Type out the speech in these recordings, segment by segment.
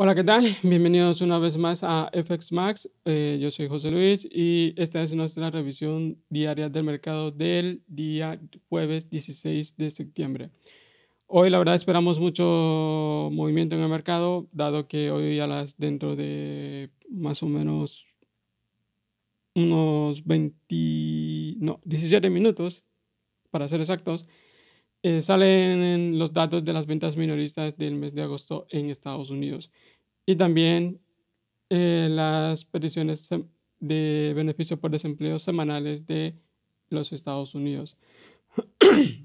Hola, ¿qué tal? Bienvenidos una vez más a FX Max. Eh, yo soy José Luis y esta es nuestra revisión diaria del mercado del día jueves 16 de septiembre. Hoy la verdad esperamos mucho movimiento en el mercado, dado que hoy a las dentro de más o menos unos 20, no, 17 minutos, para ser exactos, eh, salen los datos de las ventas minoristas del mes de agosto en Estados Unidos y también eh, las peticiones de beneficio por desempleo semanales de los Estados Unidos.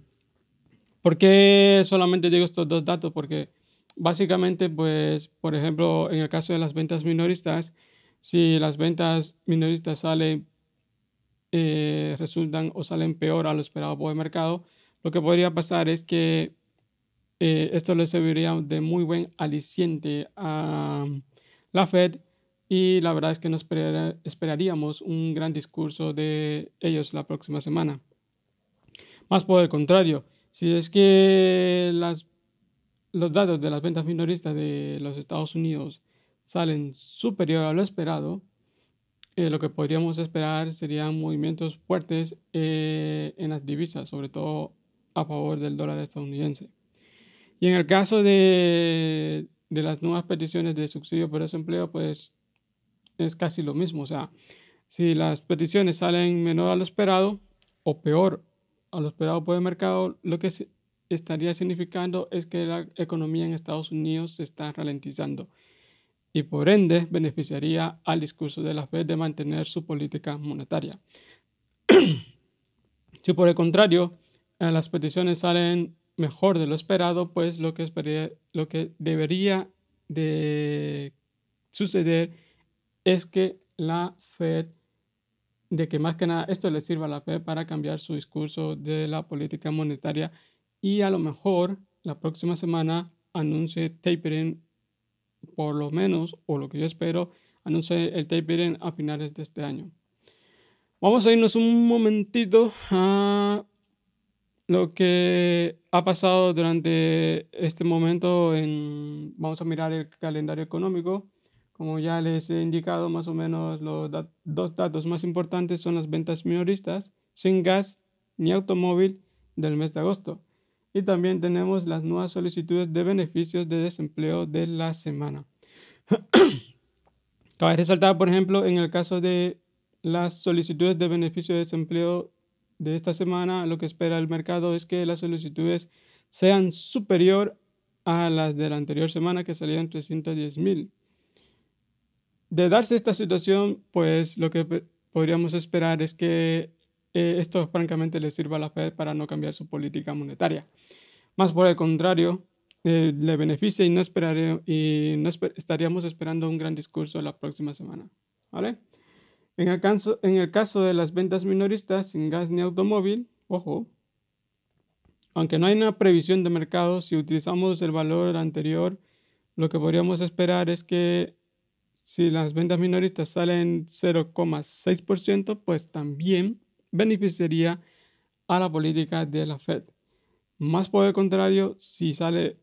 ¿Por qué solamente digo estos dos datos? Porque básicamente, pues, por ejemplo, en el caso de las ventas minoristas, si las ventas minoristas salen, eh, resultan o salen peor a lo esperado por el mercado, lo que podría pasar es que eh, esto le serviría de muy buen aliciente a la Fed y la verdad es que nos esperaríamos un gran discurso de ellos la próxima semana. Más por el contrario, si es que los datos de las ventas minoristas de los Estados Unidos salen superior a lo esperado, eh, lo que podríamos esperar serían movimientos fuertes eh, en las divisas, sobre todo a favor del dólar estadounidense. Y en el caso de, de las nuevas peticiones de subsidio por desempleo, pues es casi lo mismo. O sea, si las peticiones salen menor a lo esperado o peor a lo esperado por el mercado, lo que estaría significando es que la economía en Estados Unidos se está ralentizando y por ende beneficiaría al discurso de la Fed de mantener su política monetaria. si por el contrario eh, las peticiones salen mejor de lo esperado, pues lo que, esperé, lo que debería de suceder es que la Fed, de que más que nada esto le sirva a la Fed para cambiar su discurso de la política monetaria y a lo mejor la próxima semana anuncie tapering, por lo menos, o lo que yo espero, anuncie el tapering a finales de este año. Vamos a irnos un momentito a lo que ha pasado durante este momento, en, vamos a mirar el calendario económico. Como ya les he indicado, más o menos los dos datos más importantes son las ventas minoristas sin gas ni automóvil del mes de agosto. Y también tenemos las nuevas solicitudes de beneficios de desempleo de la semana. Cabe resaltar, por ejemplo, en el caso de las solicitudes de beneficio de desempleo de esta semana lo que espera el mercado es que las solicitudes sean superior a las de la anterior semana que salían 310 mil. De darse esta situación, pues lo que podríamos esperar es que eh, esto francamente le sirva a la Fed para no cambiar su política monetaria. Más por el contrario, eh, le beneficia y no, esperaré, y no estaríamos esperando un gran discurso la próxima semana. ¿Vale? En el, caso, en el caso de las ventas minoristas sin gas ni automóvil, ojo, aunque no hay una previsión de mercado, si utilizamos el valor anterior, lo que podríamos esperar es que si las ventas minoristas salen 0,6%, pues también beneficiaría a la política de la Fed. Más por el contrario, si sale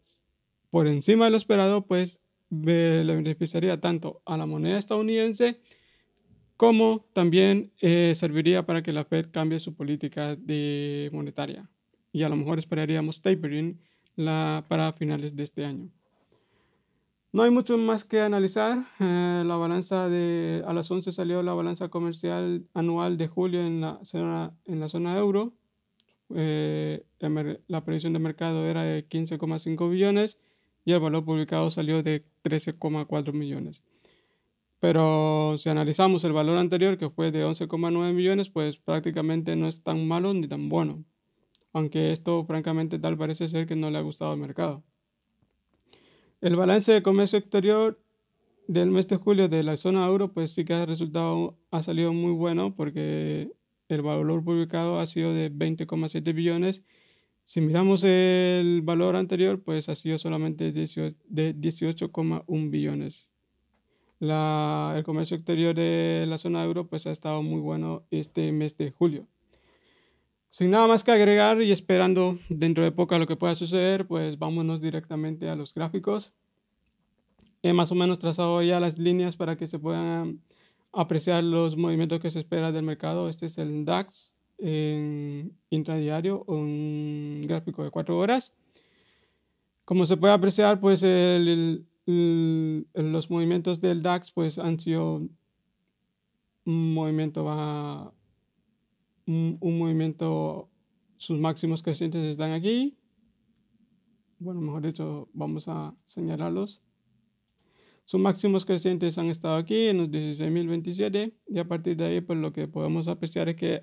por encima de lo esperado, pues le beneficiaría tanto a la moneda estadounidense como también eh, serviría para que la Fed cambie su política de monetaria y a lo mejor esperaríamos tapering la, para finales de este año. No hay mucho más que analizar. Eh, la balanza de, a las 11 salió la balanza comercial anual de julio en la zona, en la zona euro. Eh, la previsión de mercado era de 15,5 billones y el valor publicado salió de 13,4 millones. Pero si analizamos el valor anterior, que fue de 11,9 millones, pues prácticamente no es tan malo ni tan bueno. Aunque esto francamente tal parece ser que no le ha gustado al mercado. El balance de comercio exterior del mes de julio de la zona euro, pues sí que el resultado ha salido muy bueno porque el valor publicado ha sido de 20,7 billones. Si miramos el valor anterior, pues ha sido solamente de 18,1 billones el comercio exterior de la zona de euro pues ha estado muy bueno este mes de julio. Sin nada más que agregar y esperando dentro de poco lo que pueda suceder, pues vámonos directamente a los gráficos. He más o menos trazado ya las líneas para que se puedan apreciar los movimientos que se espera del mercado. Este es el DAX en intradiario, un gráfico de cuatro horas. Como se puede apreciar, pues el, el Mm, los movimientos del DAX pues han sido un movimiento va un, movimiento sus máximos crecientes están aquí bueno mejor dicho vamos a señalarlos sus máximos crecientes han estado aquí en los 16.027 y a partir de ahí pues lo que podemos apreciar es que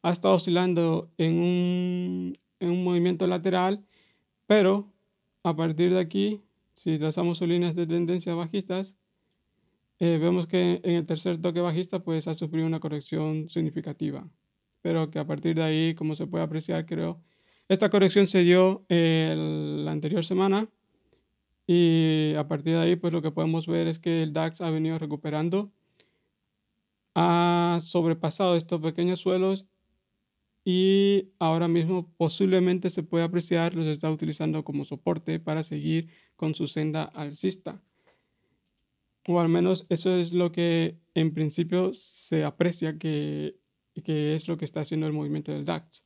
ha estado oscilando en un, en un movimiento lateral pero a partir de aquí si trazamos sus líneas de tendencia bajistas, eh, vemos que en el tercer toque bajista pues ha sufrido una corrección significativa, pero que a partir de ahí, como se puede apreciar, creo, esta corrección se dio eh, la anterior semana y a partir de ahí pues lo que podemos ver es que el DAX ha venido recuperando, ha sobrepasado estos pequeños suelos y ahora mismo posiblemente se puede apreciar los está utilizando como soporte para seguir con su senda alcista. O al menos eso es lo que en principio se aprecia que, que es lo que está haciendo el movimiento del DAX.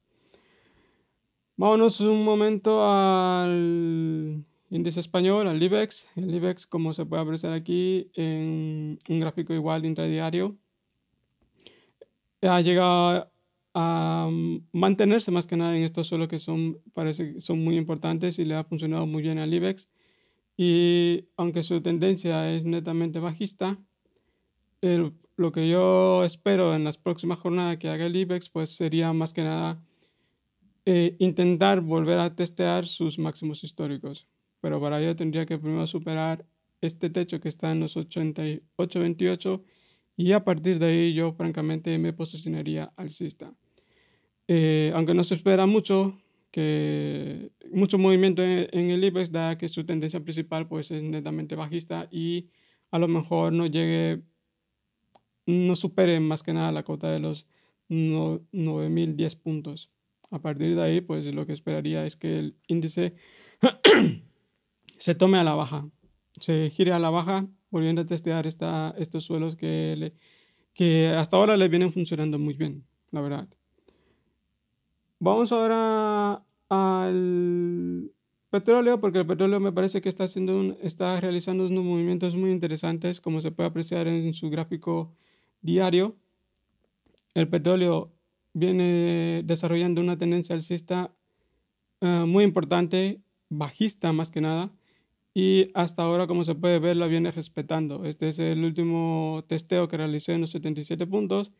Vámonos un momento al índice español, al IBEX. El IBEX, como se puede apreciar aquí en un gráfico igual de intradiario, ha llegado a mantenerse más que nada en estos suelos que son, parece son muy importantes y le ha funcionado muy bien al IBEX. Y aunque su tendencia es netamente bajista, lo que yo espero en las próximas jornadas que haga el IBEX pues sería más que nada eh, intentar volver a testear sus máximos históricos. Pero para ello tendría que primero superar este techo que está en los 88.28 y a partir de ahí yo francamente me posicionaría alcista. Eh, aunque no se espera mucho, que mucho movimiento en, el IBEX, da que su tendencia principal pues, es netamente bajista y a lo mejor no llegue, no supere más que nada la cota de los 9.010 puntos. A partir de ahí, pues lo que esperaría es que el índice se tome a la baja, se gire a la baja volviendo a testear estos suelos que, hasta ahora les vienen funcionando muy bien, la verdad. Vamos ahora al petróleo, porque el petróleo me parece que está, haciendo un, está realizando unos movimientos muy interesantes, como se puede apreciar en su gráfico diario. El petróleo viene desarrollando una tendencia alcista eh, muy importante, bajista más que nada y hasta ahora, como se puede ver, la viene respetando. Este es el último testeo que realicé en los 77 puntos.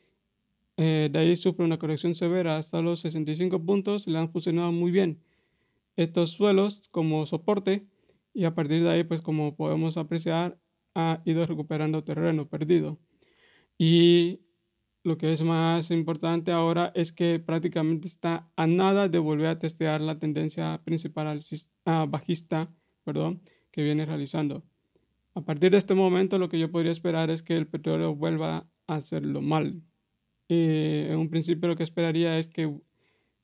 Eh, de ahí sufre una corrección severa hasta los 65 puntos y le han funcionado muy bien estos suelos como soporte y a partir de ahí, pues como podemos apreciar, ha ido recuperando terreno perdido. Y lo que es más importante ahora es que prácticamente está a nada de volver a testear la tendencia principal ah, bajista, perdón, que viene realizando. A partir de este momento lo que yo podría esperar es que el petróleo vuelva a hacerlo mal. Eh, en un principio lo que esperaría es que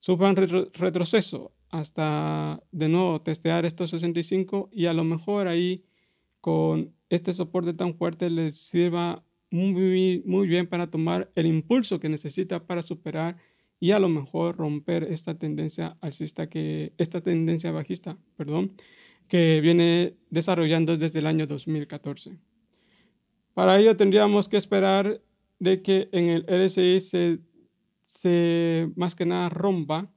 sufra retroceso hasta de nuevo testear estos 65 y a lo mejor ahí con este soporte tan fuerte les sirva muy, muy bien para tomar el impulso que necesita para superar y a lo mejor romper esta tendencia alcista que esta tendencia bajista, perdón, que viene desarrollando desde el año 2014. Para ello tendríamos que esperar de que en el RSI se, se más que nada rompa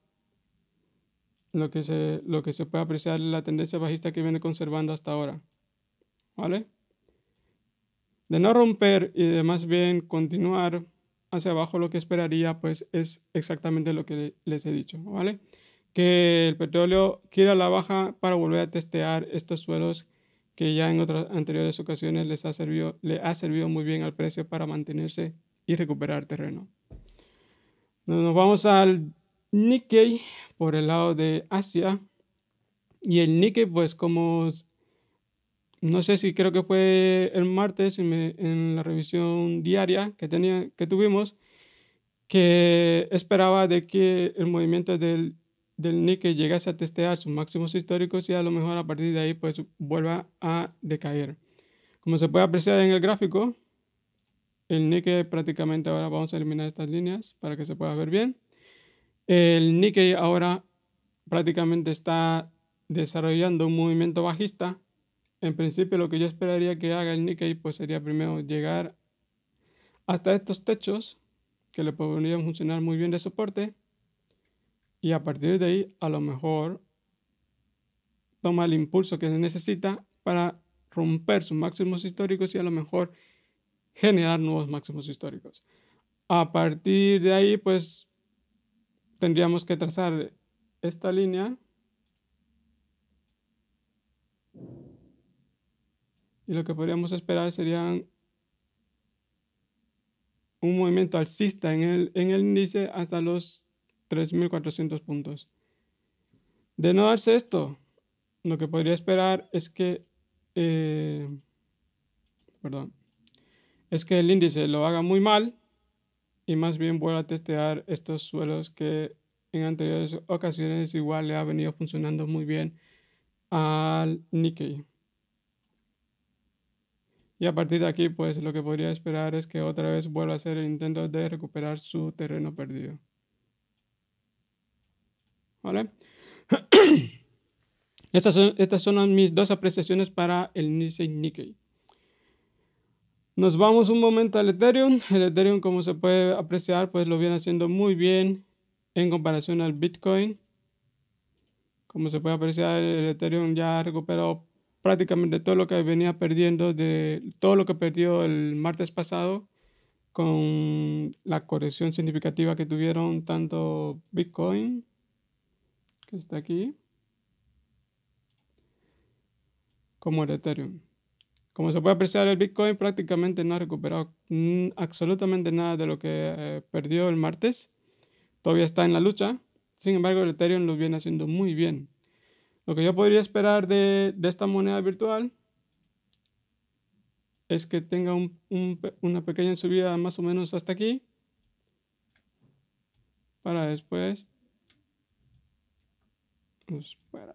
lo que, se, lo que se puede apreciar la tendencia bajista que viene conservando hasta ahora. ¿Vale? De no romper y de más bien continuar hacia abajo lo que esperaría, pues es exactamente lo que les he dicho, ¿vale? que el petróleo quiera la baja para volver a testear estos suelos que ya en otras anteriores ocasiones les ha servido, le ha servido muy bien al precio para mantenerse y recuperar terreno. Nos vamos al Nikkei por el lado de Asia. Y el Nikkei, pues como no sé si creo que fue el martes en, la revisión diaria que, tenía, que tuvimos, que esperaba de que el movimiento del del Nikkei llegase a testear sus máximos históricos y a lo mejor a partir de ahí pues vuelva a decaer. Como se puede apreciar en el gráfico, el Nikkei prácticamente ahora vamos a eliminar estas líneas para que se pueda ver bien. El Nikkei ahora prácticamente está desarrollando un movimiento bajista. En principio lo que yo esperaría que haga el Nikkei pues sería primero llegar hasta estos techos que le podrían funcionar muy bien de soporte y a partir de ahí a lo mejor toma el impulso que necesita para romper sus máximos históricos y a lo mejor generar nuevos máximos históricos. A partir de ahí, pues tendríamos que trazar esta línea y lo que podríamos esperar sería un movimiento alcista en el, en el índice hasta los 3.400 puntos. De no darse esto, lo que podría esperar es que... Eh, perdón. Es que el índice lo haga muy mal y más bien vuelva a testear estos suelos que en anteriores ocasiones igual le ha venido funcionando muy bien al Nikkei. Y a partir de aquí, pues lo que podría esperar es que otra vez vuelva a hacer el intento de recuperar su terreno perdido. ¿Vale? estas, son, estas son mis dos apreciaciones para el Nisei Nikkei. Nos vamos un momento al Ethereum. El Ethereum, como se puede apreciar, pues lo viene haciendo muy bien en comparación al Bitcoin. Como se puede apreciar, el Ethereum ya ha recuperado prácticamente todo lo que venía perdiendo, de todo lo que perdió el martes pasado con la corrección significativa que tuvieron tanto Bitcoin que está aquí, como el Ethereum. Como se puede apreciar, el Bitcoin prácticamente no ha recuperado absolutamente nada de lo que eh, perdió el martes. Todavía está en la lucha. Sin embargo, el Ethereum lo viene haciendo muy bien. Lo que yo podría esperar de, esta moneda virtual es que tenga una pequeña subida más o menos hasta aquí para después pues, Espera.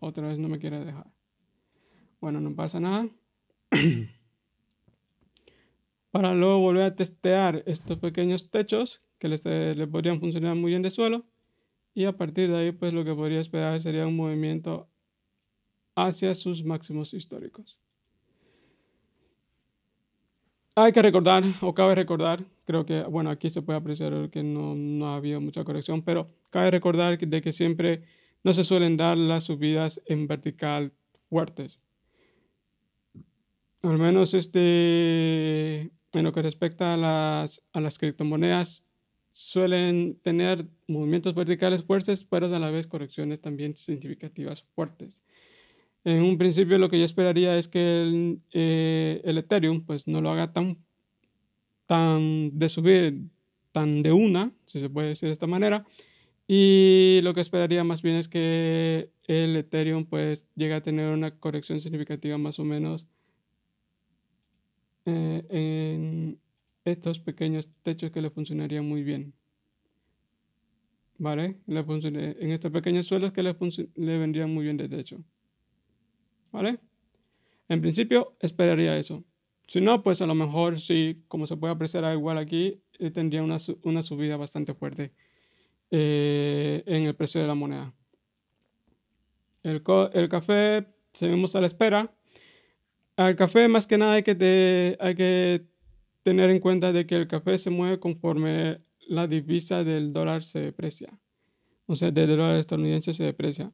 Otra vez no me quiere dejar. Bueno, no pasa nada. Para luego volver a testear estos pequeños techos que les, eh, podrían funcionar muy bien de suelo. Y a partir de ahí, pues lo que podría esperar sería un movimiento hacia sus máximos históricos. Hay que recordar, o cabe recordar, creo que, bueno, aquí se puede apreciar que no, no ha habido mucha corrección, pero Cabe recordar de que siempre no se suelen dar las subidas en vertical fuertes. Al menos este, en lo que respecta a las, a las criptomonedas, suelen tener movimientos verticales fuertes, pero a la vez correcciones también significativas fuertes. En un principio lo que yo esperaría es que el, eh, el Ethereum pues no lo haga tan, tan de subir, tan de una, si se puede decir de esta manera, y lo que esperaría más bien es que el Ethereum pues llegue a tener una corrección significativa más o menos eh, en estos pequeños techos que le funcionaría muy bien. ¿Vale? en estos pequeños suelos que le, vendrían muy bien de techo. ¿Vale? En principio esperaría eso. Si no, pues a lo mejor sí, como se puede apreciar igual aquí, eh, tendría una subida bastante fuerte. Eh, en el precio de la moneda. El, café, seguimos a la espera. Al café más que nada hay que, hay que tener en cuenta de que el café se mueve conforme la divisa del dólar se deprecia. O sea, del dólar estadounidense se deprecia.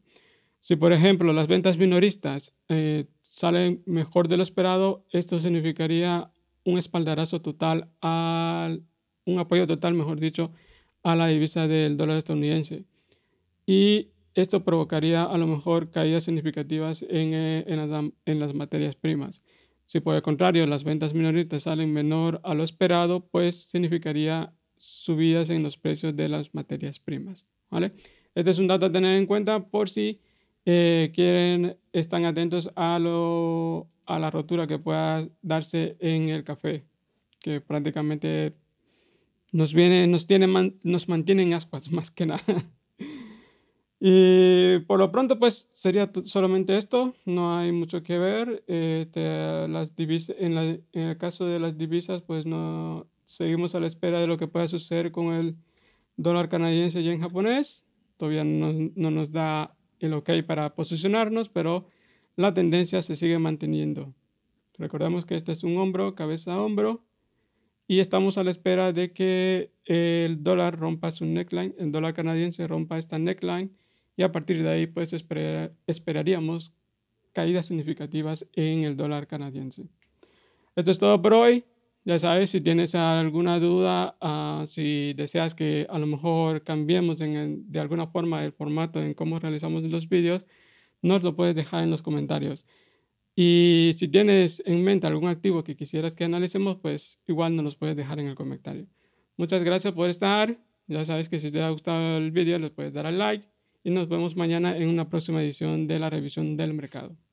Si, por ejemplo, las ventas minoristas eh, salen mejor de lo esperado, esto significaría un espaldarazo total, al, un apoyo total, mejor dicho, a la divisa del dólar estadounidense. Y esto provocaría a lo mejor caídas significativas en, eh, en, las, materias primas. Si por el contrario las ventas minoristas salen menor a lo esperado, pues significaría subidas en los precios de las materias primas. ¿vale? Este es un dato a tener en cuenta por si eh, quieren, están atentos a, lo, a la rotura que pueda darse en el café, que prácticamente nos, viene, nos, tiene nos mantienen en ascuas más que nada. y por lo pronto, pues sería solamente esto. No hay mucho que ver. Eh, las en, el caso de las divisas, pues no seguimos a la espera de lo que pueda suceder con el dólar canadiense y en japonés. Todavía no, no, nos da el ok para posicionarnos, pero la tendencia se sigue manteniendo. Recordemos que este es un hombro, cabeza a hombro y estamos a la espera de que el dólar rompa su neckline, el dólar canadiense rompa esta neckline y a partir de ahí pues esperaríamos caídas significativas en el dólar canadiense. Esto es todo por hoy. Ya sabes, si tienes alguna duda, ah, si deseas que a lo mejor cambiemos de alguna forma el formato en cómo realizamos los vídeos, nos lo puedes dejar en los comentarios. Y si tienes en mente algún activo que quisieras que analicemos, pues igual nos lo puedes dejar en el comentario. Muchas gracias por estar. Ya sabes que si te ha gustado el video, le puedes dar al like. Y nos vemos mañana en una próxima edición de la revisión del mercado.